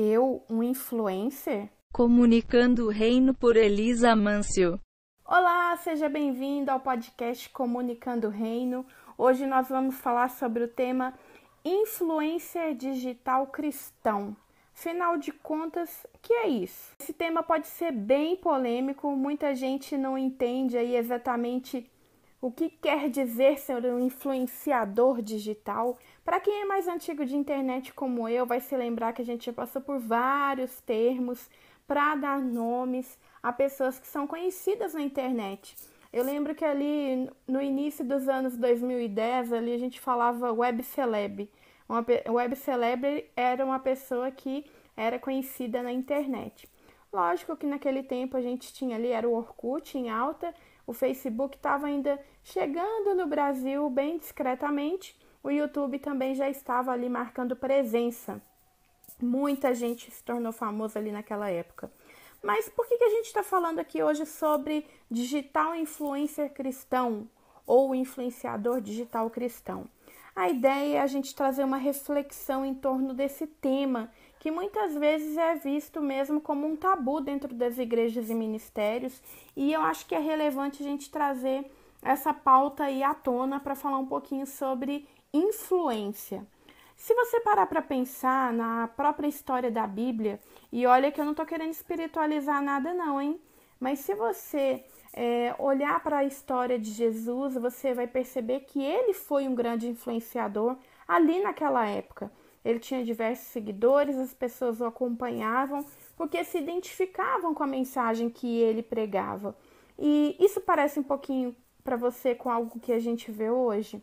eu um influencer? Comunicando o Reino por Elisa Mâncio. Olá, seja bem-vindo ao podcast Comunicando o Reino. Hoje nós vamos falar sobre o tema influencer digital cristão. Afinal de contas, que é isso? Esse tema pode ser bem polêmico, muita gente não entende aí exatamente o que quer dizer ser um influenciador digital? Para quem é mais antigo de internet como eu, vai se lembrar que a gente já passou por vários termos para dar nomes a pessoas que são conhecidas na internet. Eu lembro que ali no início dos anos 2010, ali a gente falava web celeb. Uma web celeb era uma pessoa que era conhecida na internet. Lógico que naquele tempo a gente tinha ali, era o Orkut em alta, o Facebook estava ainda chegando no Brasil bem discretamente. O YouTube também já estava ali marcando presença. Muita gente se tornou famosa ali naquela época. Mas por que, que a gente está falando aqui hoje sobre digital influencer cristão ou influenciador digital cristão? A ideia é a gente trazer uma reflexão em torno desse tema que muitas vezes é visto mesmo como um tabu dentro das igrejas e ministérios, e eu acho que é relevante a gente trazer essa pauta aí à tona para falar um pouquinho sobre influência. Se você parar para pensar na própria história da Bíblia, e olha que eu não estou querendo espiritualizar nada, não, hein? Mas se você é, olhar para a história de Jesus, você vai perceber que ele foi um grande influenciador ali naquela época. Ele tinha diversos seguidores, as pessoas o acompanhavam porque se identificavam com a mensagem que ele pregava. E isso parece um pouquinho para você com algo que a gente vê hoje?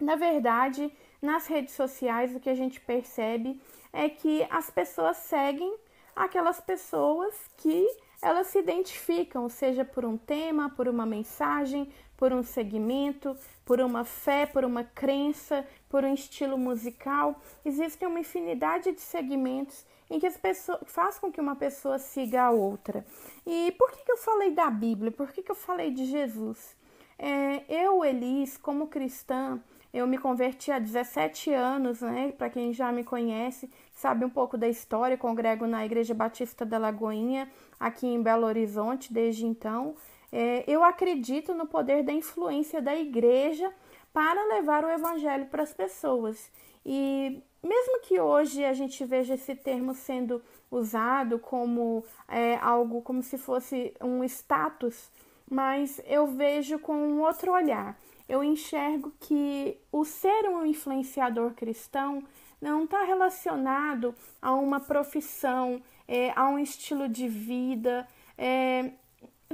Na verdade, nas redes sociais, o que a gente percebe é que as pessoas seguem aquelas pessoas que elas se identificam, seja por um tema, por uma mensagem, por um segmento, por uma fé, por uma crença, por um estilo musical. Existem uma infinidade de segmentos em que as pessoas faz com que uma pessoa siga a outra. E por que, que eu falei da Bíblia? Por que, que eu falei de Jesus? É, eu, Elis, como cristã, eu me converti há 17 anos, né? Para quem já me conhece, sabe um pouco da história, congrego na Igreja Batista da Lagoinha, aqui em Belo Horizonte, desde então. É, eu acredito no poder da influência da igreja para levar o evangelho para as pessoas. E mesmo que hoje a gente veja esse termo sendo usado como é, algo como se fosse um status, mas eu vejo com um outro olhar. Eu enxergo que o ser um influenciador cristão não está relacionado a uma profissão, é, a um estilo de vida. É,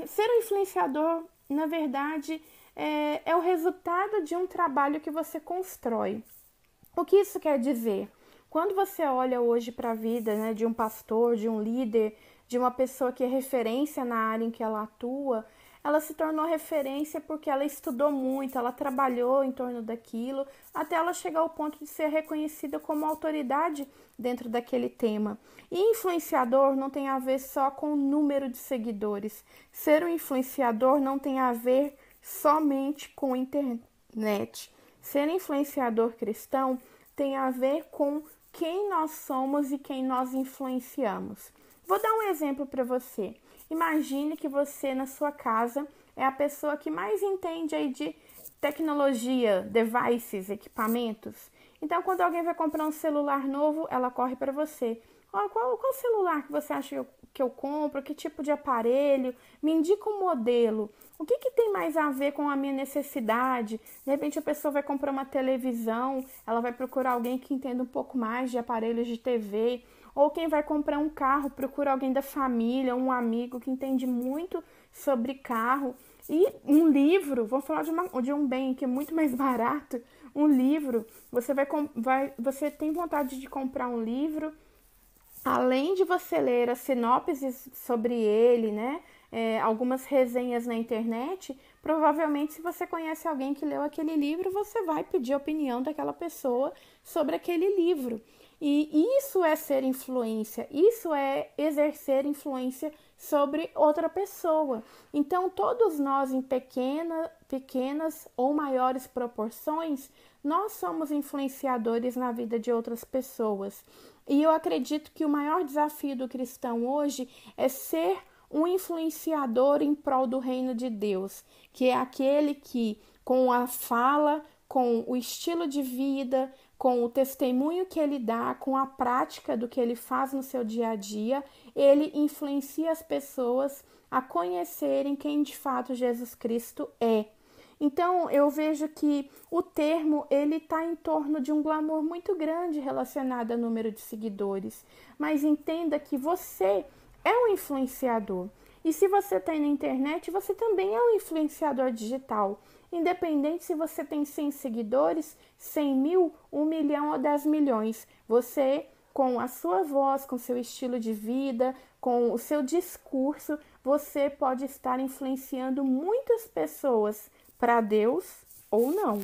ser um influenciador, na verdade, é, é o resultado de um trabalho que você constrói. O que isso quer dizer? Quando você olha hoje para a vida né, de um pastor, de um líder, de uma pessoa que é referência na área em que ela atua, ela se tornou referência porque ela estudou muito, ela trabalhou em torno daquilo, até ela chegar ao ponto de ser reconhecida como autoridade dentro daquele tema. E influenciador não tem a ver só com o número de seguidores. Ser um influenciador não tem a ver somente com internet. Ser influenciador cristão tem a ver com quem nós somos e quem nós influenciamos. Vou dar um exemplo para você. Imagine que você, na sua casa, é a pessoa que mais entende aí de tecnologia, devices, equipamentos. Então, quando alguém vai comprar um celular novo, ela corre para você. Oh, qual, qual celular que você acha que eu, que eu compro? Que tipo de aparelho? Me indica um modelo. O que, que tem mais a ver com a minha necessidade? De repente, a pessoa vai comprar uma televisão, ela vai procurar alguém que entenda um pouco mais de aparelhos de TV. Ou quem vai comprar um carro, procura alguém da família, um amigo que entende muito sobre carro. E um livro, vou falar de, uma, de um bem que é muito mais barato, um livro, você vai, vai você tem vontade de comprar um livro, além de você ler as sinopses sobre ele, né? É, algumas resenhas na internet, Provavelmente, se você conhece alguém que leu aquele livro, você vai pedir a opinião daquela pessoa sobre aquele livro. E isso é ser influência, isso é exercer influência sobre outra pessoa. Então, todos nós, em pequena, pequenas ou maiores proporções, nós somos influenciadores na vida de outras pessoas. E eu acredito que o maior desafio do cristão hoje é ser um influenciador em prol do reino de Deus, que é aquele que, com a fala, com o estilo de vida, com o testemunho que ele dá, com a prática do que ele faz no seu dia a dia, ele influencia as pessoas a conhecerem quem de fato Jesus Cristo é. Então, eu vejo que o termo ele está em torno de um glamour muito grande relacionado ao número de seguidores. Mas entenda que você é um influenciador. E se você tem na internet, você também é um influenciador digital. Independente se você tem 100 seguidores, 100 mil, 1 milhão ou 10 milhões, você, com a sua voz, com seu estilo de vida, com o seu discurso, você pode estar influenciando muitas pessoas para Deus ou não.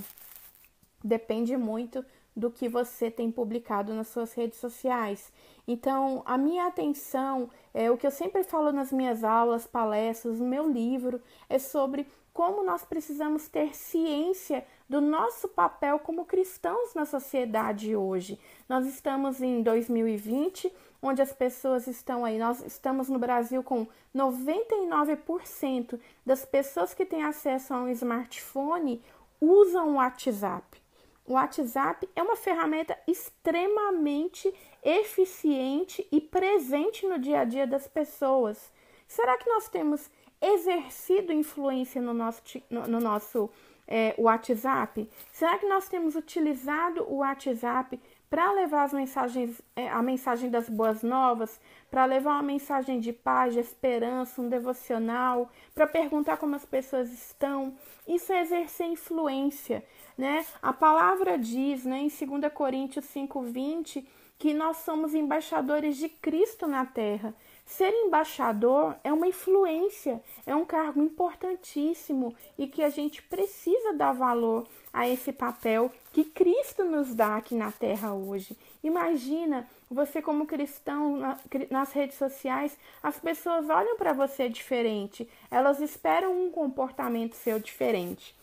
Depende muito do que você tem publicado nas suas redes sociais. Então, a minha atenção é, o que eu sempre falo nas minhas aulas, palestras, no meu livro, é sobre como nós precisamos ter ciência do nosso papel como cristãos na sociedade hoje. Nós estamos em 2020, onde as pessoas estão aí, nós estamos no Brasil com 99% das pessoas que têm acesso a um smartphone usam o WhatsApp o WhatsApp é uma ferramenta extremamente eficiente e presente no dia a dia das pessoas. Será que nós temos exercido influência no nosso, no, no nosso é, WhatsApp? Será que nós temos utilizado o WhatsApp para levar as mensagens, é, a mensagem das boas novas, para levar uma mensagem de paz, de esperança, um devocional, para perguntar como as pessoas estão. Isso é exercer influência, né? A palavra diz, né, em 2 Coríntios 5:20, que nós somos embaixadores de Cristo na terra. Ser embaixador é uma influência, é um cargo importantíssimo e que a gente precisa dar valor a esse papel que Cristo nos dá aqui na Terra hoje. Imagina você, como cristão, nas redes sociais, as pessoas olham para você diferente, elas esperam um comportamento seu diferente.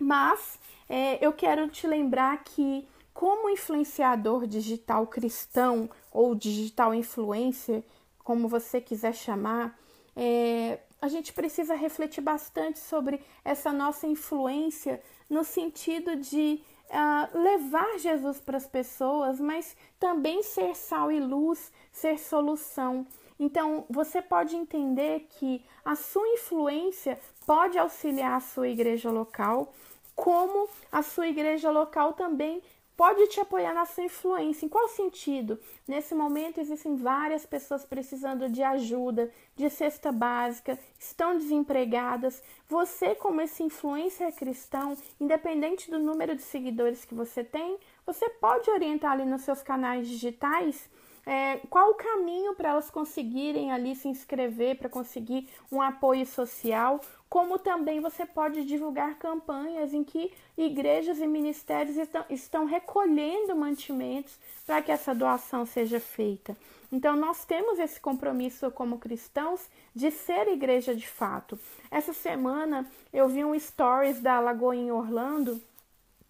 Mas é, eu quero te lembrar que como influenciador digital cristão ou digital influencer, como você quiser chamar, é, a gente precisa refletir bastante sobre essa nossa influência no sentido de uh, levar Jesus para as pessoas, mas também ser sal e luz, ser solução. Então, você pode entender que a sua influência pode auxiliar a sua igreja local, como a sua igreja local também pode te apoiar na sua influência. Em qual sentido? Nesse momento existem várias pessoas precisando de ajuda, de cesta básica, estão desempregadas. Você, como esse influencer cristão, independente do número de seguidores que você tem, você pode orientar ali nos seus canais digitais é, qual o caminho para elas conseguirem ali se inscrever, para conseguir um apoio social, como também você pode divulgar campanhas em que igrejas e ministérios estão, estão recolhendo mantimentos para que essa doação seja feita. Então, nós temos esse compromisso como cristãos de ser igreja de fato. Essa semana eu vi um stories da Lagoa em Orlando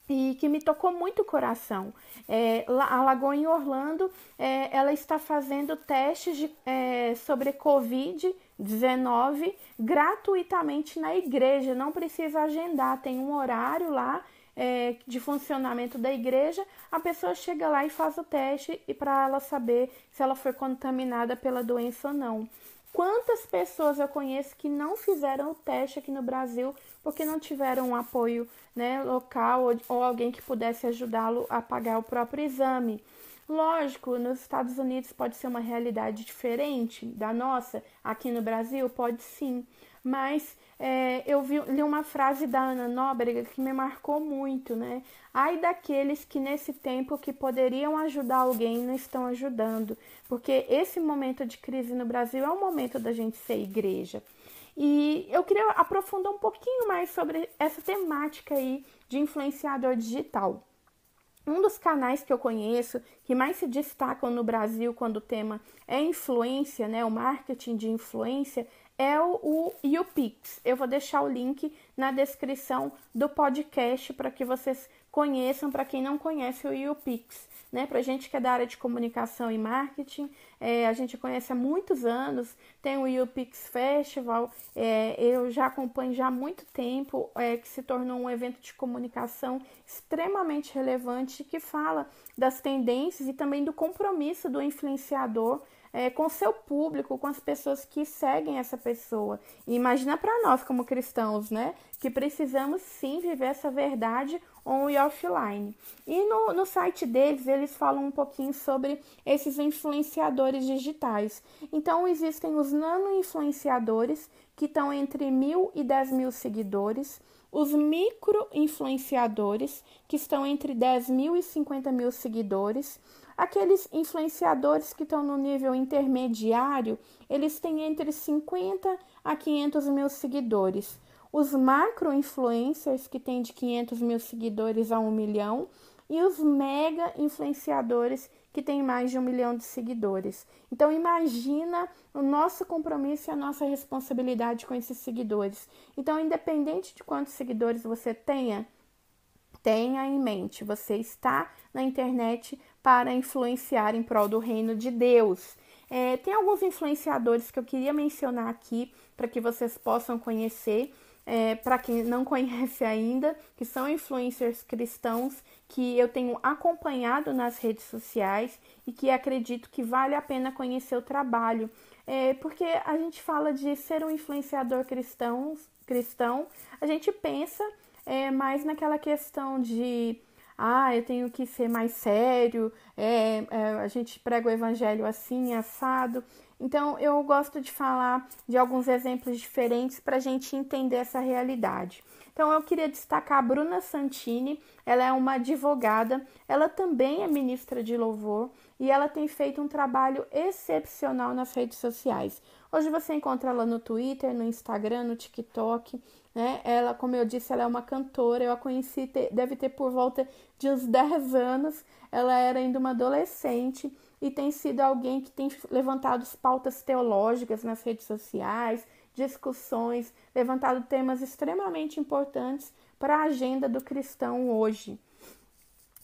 e que me tocou muito o coração. É, a Lagoa em Orlando, é, ela está fazendo testes de, é, sobre Covid-19 gratuitamente na igreja, não precisa agendar, tem um horário lá é, de funcionamento da igreja, a pessoa chega lá e faz o teste e para ela saber se ela foi contaminada pela doença ou não. Quantas pessoas eu conheço que não fizeram o teste aqui no Brasil porque não tiveram um apoio né, local ou, ou alguém que pudesse ajudá-lo a pagar o próprio exame. Lógico, nos Estados Unidos pode ser uma realidade diferente da nossa, aqui no Brasil pode sim, mas é, eu vi, li uma frase da Ana Nóbrega que me marcou muito, né? Ai daqueles que nesse tempo que poderiam ajudar alguém não estão ajudando, porque esse momento de crise no Brasil é o momento da gente ser igreja. E eu queria aprofundar um pouquinho mais sobre essa temática aí de influenciador digital. Um dos canais que eu conheço que mais se destacam no Brasil quando o tema é influência, né, o marketing de influência, é o, o YouPix. Eu vou deixar o link na descrição do podcast para que vocês conheçam para quem não conhece o YouPix. Né? Para a gente que é da área de comunicação e marketing, é, a gente conhece há muitos anos, tem o UPix Festival, é, eu já acompanho já há muito tempo, é, que se tornou um evento de comunicação extremamente relevante que fala das tendências e também do compromisso do influenciador é, com seu público, com as pessoas que seguem essa pessoa. E imagina para nós como cristãos, né, que precisamos sim viver essa verdade on e offline. E no, no site deles, eles falam um pouquinho sobre esses influenciadores digitais. Então, existem os nano-influenciadores, que estão entre mil e dez mil seguidores, os micro-influenciadores, que estão entre 10 mil e 50 mil seguidores, aqueles influenciadores que estão no nível intermediário, eles têm entre 50 a 500 mil seguidores os macro influencers que têm de 500 mil seguidores a 1 milhão e os mega influenciadores que têm mais de um milhão de seguidores. Então imagina o nosso compromisso e a nossa responsabilidade com esses seguidores. Então, independente de quantos seguidores você tenha, tenha em mente, você está na internet para influenciar em prol do reino de Deus. É, tem alguns influenciadores que eu queria mencionar aqui para que vocês possam conhecer é, para quem não conhece ainda, que são influencers cristãos que eu tenho acompanhado nas redes sociais e que acredito que vale a pena conhecer o trabalho. É, porque a gente fala de ser um influenciador cristão, cristão a gente pensa é, mais naquela questão de ah, eu tenho que ser mais sério, é, é, a gente prega o evangelho assim, assado. Então, eu gosto de falar de alguns exemplos diferentes para a gente entender essa realidade. Então, eu queria destacar a Bruna Santini, ela é uma advogada, ela também é ministra de louvor e ela tem feito um trabalho excepcional nas redes sociais. Hoje você encontra ela no Twitter, no Instagram, no TikTok, né? Ela, como eu disse, ela é uma cantora, eu a conheci, deve ter por volta de uns 10 anos, ela era ainda uma adolescente e tem sido alguém que tem levantado pautas teológicas nas redes sociais, discussões, levantado temas extremamente importantes para a agenda do cristão hoje.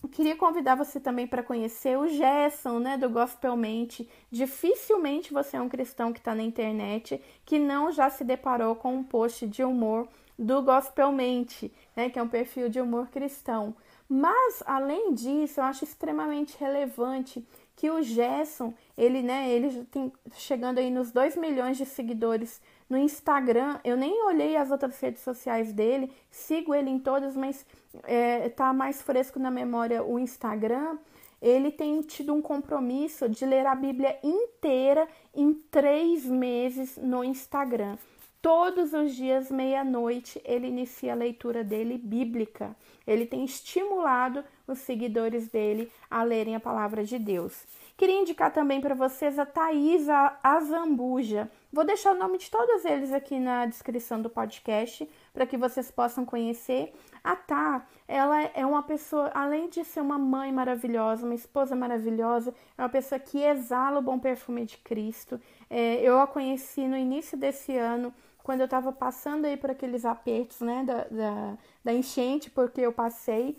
Eu queria convidar você também para conhecer o Gerson, né, do Gospelmente. Dificilmente você é um cristão que está na internet que não já se deparou com um post de humor do Gospelmente, né, que é um perfil de humor cristão. Mas, além disso, eu acho extremamente relevante que o Gerson, ele, né, ele tem chegando aí nos 2 milhões de seguidores no Instagram. Eu nem olhei as outras redes sociais dele, sigo ele em todas, mas é, tá mais fresco na memória o Instagram. Ele tem tido um compromisso de ler a Bíblia inteira em três meses no Instagram. Todos os dias, meia-noite, ele inicia a leitura dele bíblica. Ele tem estimulado os seguidores dele a lerem a palavra de Deus. Queria indicar também para vocês a Thaís Azambuja. Vou deixar o nome de todos eles aqui na descrição do podcast para que vocês possam conhecer. A Tá, ela é uma pessoa, além de ser uma mãe maravilhosa, uma esposa maravilhosa, é uma pessoa que exala o bom perfume de Cristo. É, eu a conheci no início desse ano quando eu estava passando aí por aqueles apertos, né, da, da, da enchente, porque eu passei.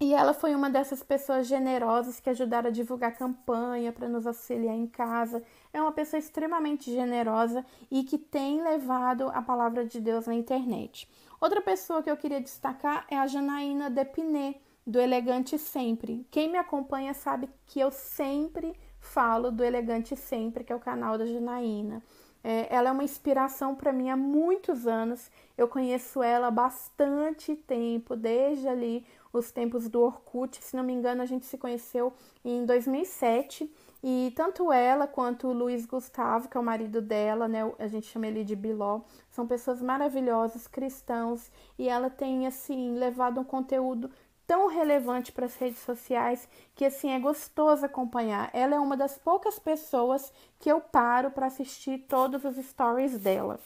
E ela foi uma dessas pessoas generosas que ajudaram a divulgar a campanha para nos auxiliar em casa. É uma pessoa extremamente generosa e que tem levado a palavra de Deus na internet. Outra pessoa que eu queria destacar é a Janaína Depiné do Elegante Sempre. Quem me acompanha sabe que eu sempre falo do Elegante Sempre, que é o canal da Janaína. É, ela é uma inspiração para mim há muitos anos. Eu conheço ela há bastante tempo, desde ali os tempos do Orkut. Se não me engano, a gente se conheceu em 2007. E tanto ela quanto o Luiz Gustavo, que é o marido dela, né? A gente chama ele de Biló, são pessoas maravilhosas, cristãos, e ela tem assim levado um conteúdo tão relevante para as redes sociais que assim é gostoso acompanhar. Ela é uma das poucas pessoas que eu paro para assistir todos os stories dela.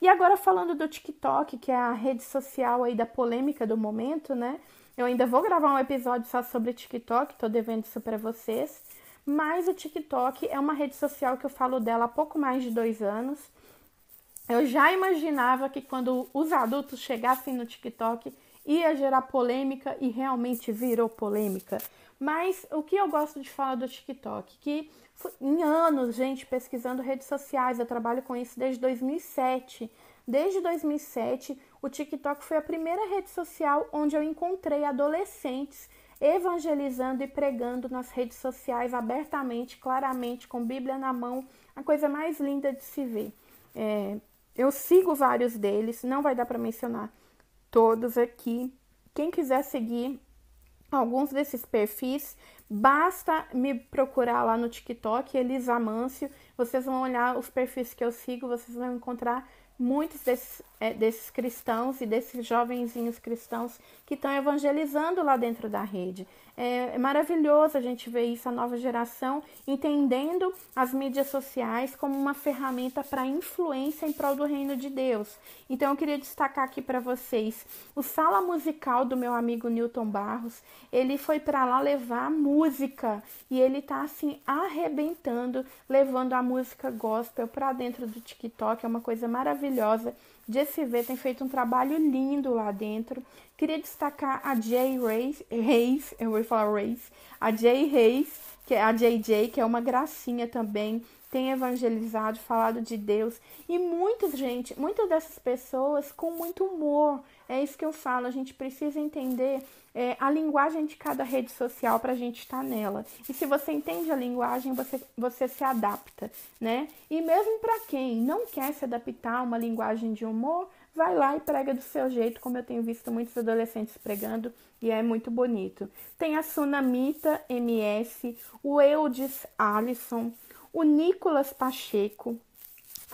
E agora falando do TikTok, que é a rede social aí da polêmica do momento, né? Eu ainda vou gravar um episódio só sobre TikTok, tô devendo isso para vocês. Mas o TikTok é uma rede social que eu falo dela há pouco mais de dois anos. Eu já imaginava que quando os adultos chegassem no TikTok, ia gerar polêmica e realmente virou polêmica. Mas o que eu gosto de falar do TikTok, que em anos, gente, pesquisando redes sociais, eu trabalho com isso desde 2007. Desde 2007, o TikTok foi a primeira rede social onde eu encontrei adolescentes evangelizando e pregando nas redes sociais abertamente, claramente, com Bíblia na mão, a coisa mais linda de se ver. É, eu sigo vários deles, não vai dar para mencionar todos aqui. Quem quiser seguir alguns desses perfis, basta me procurar lá no TikTok, Elisa Amâncio. Vocês vão olhar os perfis que eu sigo, vocês vão encontrar muitos desses, é, desses cristãos e desses jovenzinhos cristãos que estão evangelizando lá dentro da rede. É, é maravilhoso a gente ver isso, a nova geração entendendo as mídias sociais como uma ferramenta para influência em prol do reino de Deus. Então, eu queria destacar aqui para vocês o Sala Musical do meu amigo Newton Barros. Ele foi para lá levar música e ele tá assim arrebentando, levando a música gospel para dentro do TikTok. É uma coisa maravilhosa. GSV tem feito um trabalho lindo lá dentro. Queria destacar a Jay Reis eu vou falar Reis, a Jay Reis, que é a JJ, que é uma gracinha também tem evangelizado, falado de Deus. E muitas gente, muitas dessas pessoas com muito humor. É isso que eu falo. A gente precisa entender é, a linguagem de cada rede social para a gente estar tá nela. E se você entende a linguagem, você, você se adapta, né? E mesmo para quem não quer se adaptar a uma linguagem de humor, vai lá e prega do seu jeito, como eu tenho visto muitos adolescentes pregando e é muito bonito. Tem a Sunamita MS, o Eudes Alisson o Nicolas Pacheco,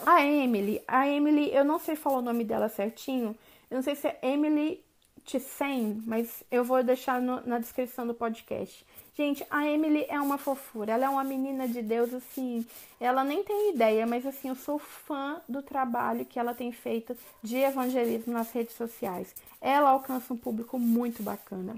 a Emily. A Emily, eu não sei falar o nome dela certinho, eu não sei se é Emily Tissen, mas eu vou deixar no, na descrição do podcast. Gente, a Emily é uma fofura, ela é uma menina de Deus, assim, ela nem tem ideia, mas assim, eu sou fã do trabalho que ela tem feito de evangelismo nas redes sociais. Ela alcança um público muito bacana.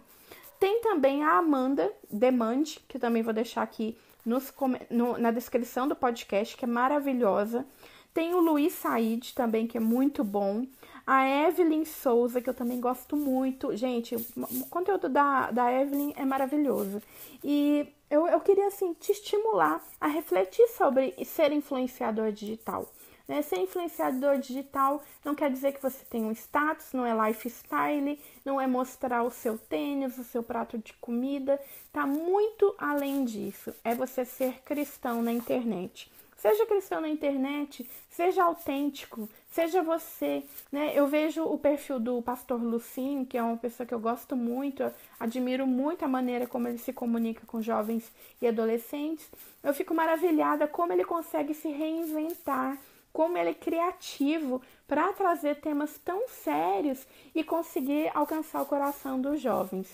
Tem também a Amanda Demand, que também vou deixar aqui nos, no, na descrição do podcast, que é maravilhosa. Tem o Luiz Said também, que é muito bom. A Evelyn Souza, que eu também gosto muito. Gente, o conteúdo da, da Evelyn é maravilhoso. E eu, eu queria, assim, te estimular a refletir sobre ser influenciador digital. Né? Ser influenciador digital não quer dizer que você tem um status, não é lifestyle, não é mostrar o seu tênis, o seu prato de comida. Tá muito além disso. É você ser cristão na internet. Seja cristão na internet, seja autêntico, seja você, né? Eu vejo o perfil do pastor Lucinho, que é uma pessoa que eu gosto muito, eu admiro muito a maneira como ele se comunica com jovens e adolescentes. Eu fico maravilhada como ele consegue se reinventar, como ele é criativo para trazer temas tão sérios e conseguir alcançar o coração dos jovens.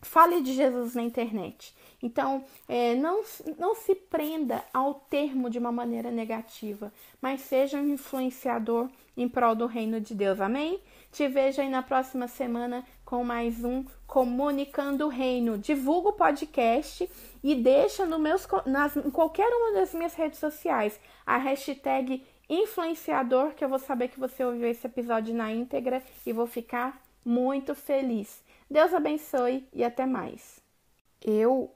Fale de Jesus na internet. Então, é, não, não se prenda ao termo de uma maneira negativa, mas seja um influenciador em prol do reino de Deus. Amém? Te vejo aí na próxima semana com mais um Comunicando o Reino. Divulga o podcast e deixa no meus, nas, em qualquer uma das minhas redes sociais a hashtag influenciador, que eu vou saber que você ouviu esse episódio na íntegra e vou ficar muito feliz. Deus abençoe e até mais. Eu